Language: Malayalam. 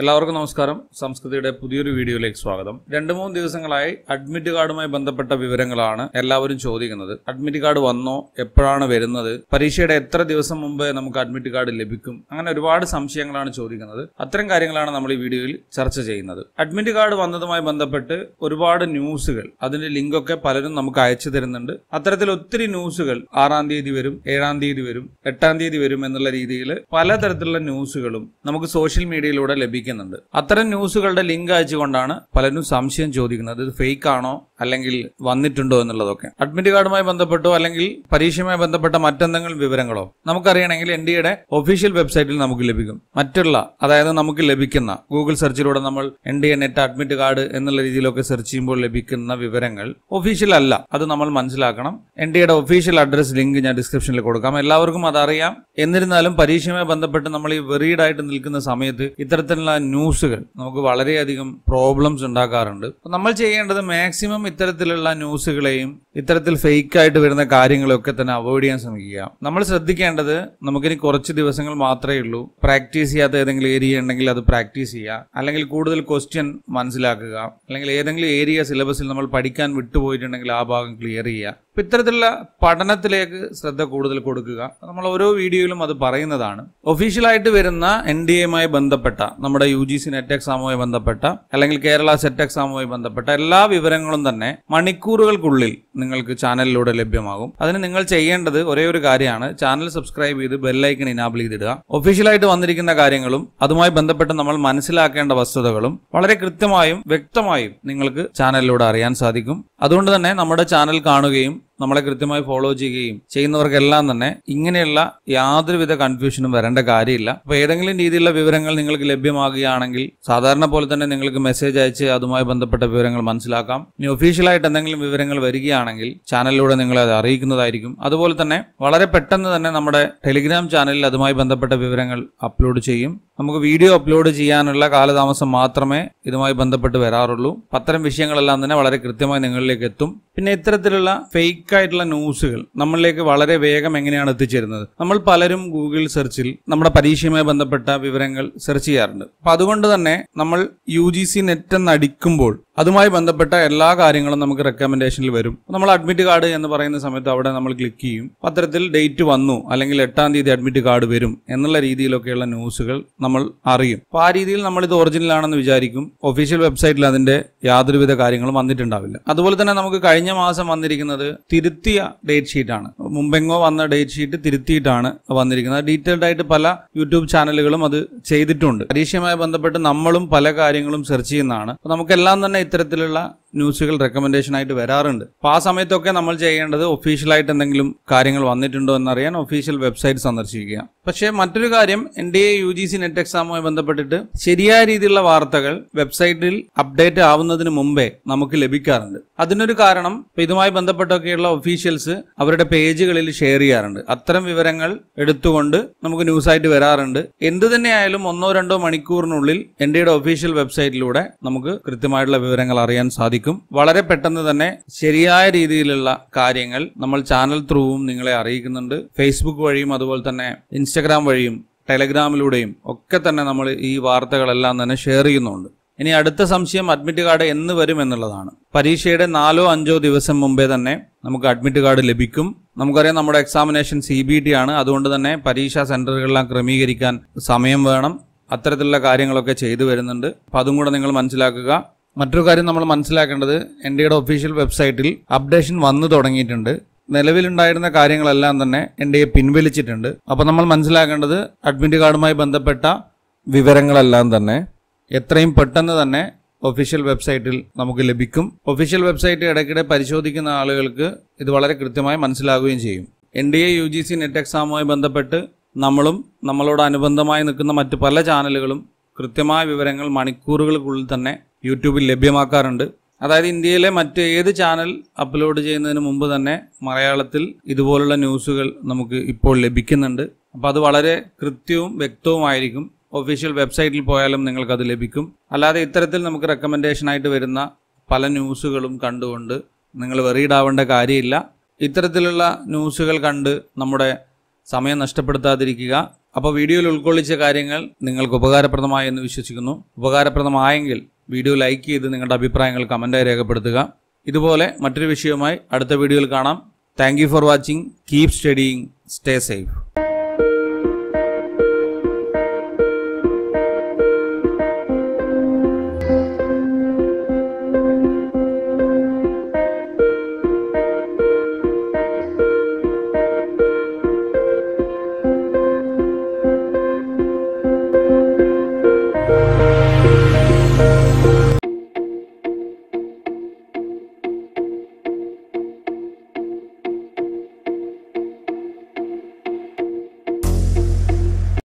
എല്ലാവർക്കും നമസ്കാരം സംസ്കൃതിയുടെ പുതിയൊരു വീഡിയോയിലേക്ക് സ്വാഗതം രണ്ടു മൂന്ന് ദിവസങ്ങളായി അഡ്മിറ്റ് കാർഡുമായി ബന്ധപ്പെട്ട വിവരങ്ങളാണ് എല്ലാവരും ചോദിക്കുന്നത് അഡ്മിറ്റ് കാർഡ് വന്നോ എപ്പോഴാണ് വരുന്നത് പരീക്ഷയുടെ എത്ര ദിവസം മുമ്പ് നമുക്ക് അഡ്മിറ്റ് കാർഡ് ലഭിക്കും അങ്ങനെ ഒരുപാട് സംശയങ്ങളാണ് ചോദിക്കുന്നത് അത്തരം കാര്യങ്ങളാണ് നമ്മൾ ഈ വീഡിയോയിൽ ചർച്ച ചെയ്യുന്നത് അഡ്മിറ്റ് കാർഡ് വന്നതുമായി ബന്ധപ്പെട്ട് ഒരുപാട് ന്യൂസുകൾ അതിന്റെ ലിങ്കൊക്കെ പലരും നമുക്ക് അയച്ചു തരുന്നുണ്ട് അത്തരത്തിൽ ഒത്തിരി ന്യൂസുകൾ ആറാം തീയതി വരും ഏഴാം തീയതി വരും എട്ടാം തീയതി വരും എന്നുള്ള രീതിയിൽ പലതരത്തിലുള്ള ന്യൂസുകളും നമുക്ക് സോഷ്യൽ മീഡിയയിലൂടെ ലഭിക്കും ഇരിക്കുന്നുണ്ട് അത്തരം ന്യൂസുകളുടെ ലിങ്ക് അയച്ചുകൊണ്ടാണ് പലരും സംശയം ചോദിക്കുന്നത് ഇത് ഫേക്ക് ആണോ അല്ലെങ്കിൽ വന്നിട്ടുണ്ടോ എന്നുള്ളതൊക്കെ അഡ്മിറ്റ് കാർഡുമായി ബന്ധപ്പെട്ടോ അല്ലെങ്കിൽ പരീക്ഷയുമായി ബന്ധപ്പെട്ട മറ്റെന്തെങ്കിലും വിവരങ്ങളോ നമുക്കറിയണമെങ്കിൽ എൻ എയുടെ ഒഫീഷ്യൽ വെബ്സൈറ്റിൽ നമുക്ക് ലഭിക്കും മറ്റുള്ള അതായത് നമുക്ക് ലഭിക്കുന്ന ഗൂഗിൾ സെർച്ചിലൂടെ നമ്മൾ N T A NET admit card എന്നുള്ള രീതിയിലൊക്കെ സെർച്ച് ചെയ്യുമ്പോൾ ലഭിക്കുന്ന വിവരങ്ങൾ ഒഫീഷ്യൽ അല്ല അത് നമ്മൾ മനസ്സിലാക്കണം എൻ എയുടെ ഒഫീഷ്യൽ അഡ്രസ് ലിങ്ക് ഞാൻ ഡിസ്ക്രിപ്ഷനിൽ കൊടുക്കാം എല്ലാവർക്കും അതറിയാം എന്നിരുന്നാലും പരീക്ഷയുമായി ബന്ധപ്പെട്ട് നമ്മൾ ഈ വെറീഡ് ആയിട്ട് നിൽക്കുന്ന സമയത്ത് ഇത്തരത്തിലുള്ള ന്യൂസുകൾ നമുക്ക് വളരെയധികം പ്രോബ്ലംസ് ഉണ്ടാക്കാറുണ്ട് നമ്മൾ ചെയ്യേണ്ടത് മാക്സിമം ഇത്തരത്തിലുള്ള ന്യൂസുകളെയും ഇത്തരത്തിൽ ആയിട്ട് വരുന്ന കാര്യങ്ങളൊക്കെ തന്നെ അവോയ്ഡ് ചെയ്യാൻ ശ്രമിക്കുക നമ്മൾ ശ്രദ്ധിക്കേണ്ടത് നമുക്കിനി കുറച്ച് ദിവസങ്ങൾ മാത്രമേ ഉള്ളൂ പ്രാക്ടീസ് ചെയ്യാത്ത ഏതെങ്കിലും ഏരിയ ഉണ്ടെങ്കിൽ അത് പ്രാക്ടീസ് ചെയ്യുക അല്ലെങ്കിൽ കൂടുതൽ ക്വസ്റ്റ്യൻ മനസ്സിലാക്കുക അല്ലെങ്കിൽ ഏതെങ്കിലും ഏരിയ സിലബസിൽ നമ്മൾ പഠിക്കാൻ വിട്ടുപോയിട്ടുണ്ടെങ്കിൽ ആ ഭാഗം ക്ലിയർ ചെയ്യുക അപ്പം ഇത്തരത്തിലുള്ള പഠനത്തിലേക്ക് ശ്രദ്ധ കൂടുതൽ കൊടുക്കുക നമ്മൾ ഓരോ വീഡിയോയിലും അത് പറയുന്നതാണ് ഒഫീഷ്യലായിട്ട് വരുന്ന എൻ ഡി എയുമായി ബന്ധപ്പെട്ട നമ്മുടെ യു ജി സി നെറ്റ് എക്സാമുമായി ബന്ധപ്പെട്ട അല്ലെങ്കിൽ കേരള സെറ്റ് എക്സാമുമായി ബന്ധപ്പെട്ട എല്ലാ വിവരങ്ങളും തന്നെ മണിക്കൂറുകൾക്കുള്ളിൽ നിങ്ങൾക്ക് ചാനലിലൂടെ ലഭ്യമാകും അതിന് നിങ്ങൾ ചെയ്യേണ്ടത് ഒരേ ഒരു കാര്യമാണ് ചാനൽ സബ്സ്ക്രൈബ് ചെയ്ത് ബെല്ലൈക്കൺ ഇനാബിൾ ചെയ്തിടുക ഒഫീഷ്യലായിട്ട് വന്നിരിക്കുന്ന കാര്യങ്ങളും അതുമായി ബന്ധപ്പെട്ട് നമ്മൾ മനസ്സിലാക്കേണ്ട വസ്തുതകളും വളരെ കൃത്യമായും വ്യക്തമായും നിങ്ങൾക്ക് ചാനലിലൂടെ അറിയാൻ സാധിക്കും അതുകൊണ്ട് തന്നെ നമ്മുടെ ചാനൽ കാണുകയും നമ്മളെ കൃത്യമായി ഫോളോ ചെയ്യുകയും ചെയ്യുന്നവർക്കെല്ലാം തന്നെ ഇങ്ങനെയുള്ള യാതൊരുവിധ കൺഫ്യൂഷനും വരേണ്ട കാര്യമില്ല അപ്പോൾ ഏതെങ്കിലും രീതിയിലുള്ള വിവരങ്ങൾ നിങ്ങൾക്ക് ലഭ്യമാകുകയാണെങ്കിൽ സാധാരണ പോലെ തന്നെ നിങ്ങൾക്ക് മെസ്സേജ് അയച്ച് അതുമായി ബന്ധപ്പെട്ട വിവരങ്ങൾ മനസ്സിലാക്കാം ഇനി ഒഫീഷ്യലായിട്ട് എന്തെങ്കിലും വിവരങ്ങൾ വരികയാണെങ്കിൽ ചാനലിലൂടെ നിങ്ങളെ അത് അറിയിക്കുന്നതായിരിക്കും അതുപോലെ തന്നെ വളരെ പെട്ടെന്ന് തന്നെ നമ്മുടെ ടെലിഗ്രാം ചാനലിൽ അതുമായി ബന്ധപ്പെട്ട വിവരങ്ങൾ അപ്ലോഡ് ചെയ്യും നമുക്ക് വീഡിയോ അപ്ലോഡ് ചെയ്യാനുള്ള കാലതാമസം മാത്രമേ ഇതുമായി ബന്ധപ്പെട്ട് വരാറുള്ളൂ അത്തരം വിഷയങ്ങളെല്ലാം തന്നെ വളരെ കൃത്യമായി നിങ്ങളിലേക്ക് എത്തും പിന്നെ ഇത്തരത്തിലുള്ള ഫേക്ക് ആയിട്ടുള്ള ന്യൂസുകൾ നമ്മളിലേക്ക് വളരെ വേഗം എങ്ങനെയാണ് എത്തിച്ചേരുന്നത് നമ്മൾ പലരും ഗൂഗിൾ സെർച്ചിൽ നമ്മുടെ പരീക്ഷയുമായി ബന്ധപ്പെട്ട വിവരങ്ങൾ സെർച്ച് ചെയ്യാറുണ്ട് അപ്പൊ അതുകൊണ്ട് തന്നെ നമ്മൾ യു ജി സി നെറ്റ് എന്നടിക്കുമ്പോൾ അതുമായി ബന്ധപ്പെട്ട എല്ലാ കാര്യങ്ങളും നമുക്ക് റെക്കമെൻഡേഷനിൽ വരും നമ്മൾ അഡ്മിറ്റ് കാർഡ് എന്ന് പറയുന്ന സമയത്ത് അവിടെ നമ്മൾ ക്ലിക്ക് ചെയ്യും പത്രത്തിൽ ഡേറ്റ് വന്നു അല്ലെങ്കിൽ എട്ടാം തീയതി അഡ്മിറ്റ് കാർഡ് വരും എന്നുള്ള രീതിയിലൊക്കെയുള്ള ന്യൂസുകൾ നമ്മൾ അറിയും അപ്പൊ ആ രീതിയിൽ നമ്മൾ ഇത് ഒറിജിനൽ ആണെന്ന് വിചാരിക്കും ഒഫീഷ്യൽ വെബ്സൈറ്റിൽ അതിന്റെ യാതൊരുവിധ കാര്യങ്ങളും വന്നിട്ടുണ്ടാവില്ല അതുപോലെ തന്നെ നമുക്ക് കഴിഞ്ഞ മാസം വന്നിരിക്കുന്നത് തിരുത്തിയ ഡേറ്റ് ഷീറ്റാണ് മുമ്പെങ്ങോ വന്ന ഡേറ്റ് ഷീറ്റ് തിരുത്തിയിട്ടാണ് വന്നിരിക്കുന്നത് ഡീറ്റെയിൽഡ് ആയിട്ട് പല യൂട്യൂബ് ചാനലുകളും അത് ചെയ്തിട്ടുണ്ട് പരീക്ഷയുമായി ബന്ധപ്പെട്ട് നമ്മളും പല കാര്യങ്ങളും സെർച്ച് ചെയ്യുന്നതാണ് നമുക്കെല്ലാം തന്നെ ഇത്തരത്തിലുള്ള ന്യൂസുകൾ റെക്കമെൻഡേഷൻ ആയിട്ട് വരാറുണ്ട് അപ്പോൾ ആ സമയത്തൊക്കെ നമ്മൾ ചെയ്യേണ്ടത് ഒഫീഷ്യലായിട്ട് എന്തെങ്കിലും കാര്യങ്ങൾ വന്നിട്ടുണ്ടോ എന്നറിയാൻ ഒഫീഷ്യൽ വെബ്സൈറ്റ് സന്ദർശിക്കുക പക്ഷേ മറ്റൊരു കാര്യം N T A U G C NET എക്സാമുമായി ബന്ധപ്പെട്ടിട്ട് ശരിയായ രീതിയിലുള്ള വാർത്തകൾ വെബ്സൈറ്റിൽ അപ്ഡേറ്റ് ആവുന്നതിന് മുമ്പേ നമുക്ക് ലഭിക്കാറുണ്ട് അതിനൊരു കാരണം ഇതുമായി ബന്ധപ്പെട്ടൊക്കെയുള്ള ഒഫീഷ്യൽസ് അവരുടെ പേജുകളിൽ ഷെയർ ചെയ്യാറുണ്ട് അത്തരം വിവരങ്ങൾ എടുത്തുകൊണ്ട് നമുക്ക് ന്യൂസായിട്ട് വരാറുണ്ട് എന്ത് തന്നെയായാലും ഒന്നോ രണ്ടോ മണിക്കൂറിനുള്ളിൽ എൻ ഡി ഒഫീഷ്യൽ വെബ്സൈറ്റിലൂടെ നമുക്ക് കൃത്യമായിട്ടുള്ള വിവരങ്ങൾ അറിയാൻ സാധിക്കും സാധിക്കും വളരെ പെട്ടെന്ന് തന്നെ ശരിയായ രീതിയിലുള്ള കാര്യങ്ങൾ നമ്മൾ ചാനൽ ത്രൂവും നിങ്ങളെ അറിയിക്കുന്നുണ്ട് ഫേസ്ബുക്ക് വഴിയും അതുപോലെ തന്നെ ഇൻസ്റ്റഗ്രാം വഴിയും ടെലഗ്രാമിലൂടെയും ഒക്കെ തന്നെ നമ്മൾ ഈ വാർത്തകളെല്ലാം തന്നെ ഷെയർ ചെയ്യുന്നുണ്ട് ഇനി അടുത്ത സംശയം അഡ്മിറ്റ് കാർഡ് എന്ന് വരും എന്നുള്ളതാണ് പരീക്ഷയുടെ നാലോ അഞ്ചോ ദിവസം മുമ്പേ തന്നെ നമുക്ക് അഡ്മിറ്റ് കാർഡ് ലഭിക്കും നമുക്കറിയാം നമ്മുടെ എക്സാമിനേഷൻ സി ബി ടി ആണ് അതുകൊണ്ട് തന്നെ പരീക്ഷാ സെന്ററുകളെല്ലാം ക്രമീകരിക്കാൻ സമയം വേണം അത്തരത്തിലുള്ള കാര്യങ്ങളൊക്കെ ചെയ്തു വരുന്നുണ്ട് അപ്പം അതും കൂടെ നിങ്ങൾ മനസ്സിലാക്കുക മറ്റൊരു കാര്യം നമ്മൾ മനസ്സിലാക്കേണ്ടത് എൻ എയുടെ ഒഫീഷ്യൽ വെബ്സൈറ്റിൽ അപ്ഡേഷൻ വന്നു തുടങ്ങിയിട്ടുണ്ട് നിലവിലുണ്ടായിരുന്ന കാര്യങ്ങളെല്ലാം തന്നെ എൻ ഡി എ പിൻവലിച്ചിട്ടുണ്ട് അപ്പോൾ നമ്മൾ മനസ്സിലാക്കേണ്ടത് അഡ്മിറ്റ് കാർഡുമായി ബന്ധപ്പെട്ട വിവരങ്ങളെല്ലാം തന്നെ എത്രയും പെട്ടെന്ന് തന്നെ ഒഫീഷ്യൽ വെബ്സൈറ്റിൽ നമുക്ക് ലഭിക്കും ഒഫീഷ്യൽ വെബ്സൈറ്റ് ഇടയ്ക്കിടെ പരിശോധിക്കുന്ന ആളുകൾക്ക് ഇത് വളരെ കൃത്യമായി മനസ്സിലാകുകയും ചെയ്യും N T A U G C NET എക്സാമുമായി ബന്ധപ്പെട്ട് നമ്മളും നമ്മളോട് അനുബന്ധമായി നിൽക്കുന്ന മറ്റ് പല ചാനലുകളും കൃത്യമായ വിവരങ്ങൾ മണിക്കൂറുകൾക്കുള്ളിൽ തന്നെ യൂട്യൂബിൽ ലഭ്യമാക്കാറുണ്ട് അതായത് ഇന്ത്യയിലെ മറ്റ് ഏത് ചാനൽ അപ്ലോഡ് ചെയ്യുന്നതിന് മുമ്പ് തന്നെ മലയാളത്തിൽ ഇതുപോലുള്ള ന്യൂസുകൾ നമുക്ക് ഇപ്പോൾ ലഭിക്കുന്നുണ്ട് അപ്പോൾ അത് വളരെ കൃത്യവും വ്യക്തവുമായിരിക്കും ഒഫീഷ്യൽ വെബ്സൈറ്റിൽ പോയാലും നിങ്ങൾക്കത് ലഭിക്കും അല്ലാതെ ഇത്തരത്തിൽ നമുക്ക് റെക്കമെൻഡേഷനായിട്ട് വരുന്ന പല ന്യൂസുകളും കണ്ടുകൊണ്ട് നിങ്ങൾ വെറിയിടാവേണ്ട കാര്യമില്ല ഇത്തരത്തിലുള്ള ന്യൂസുകൾ കണ്ട് നമ്മുടെ സമയം നഷ്ടപ്പെടുത്താതിരിക്കുക അപ്പോൾ വീഡിയോയിൽ ഉൾക്കൊള്ളിച്ച കാര്യങ്ങൾ നിങ്ങൾക്ക് ഉപകാരപ്രദമായി എന്ന് വിശ്വസിക്കുന്നു ഉപകാരപ്രദമായെങ്കിൽ വീഡിയോ ലൈക്ക് ചെയ്ത് നിങ്ങളുടെ അഭിപ്രായങ്ങൾ കമൻറ്റായി രേഖപ്പെടുത്തുക ഇതുപോലെ മറ്റൊരു വിഷയവുമായി അടുത്ത വീഡിയോയിൽ കാണാം thank for watching keep studying stay safe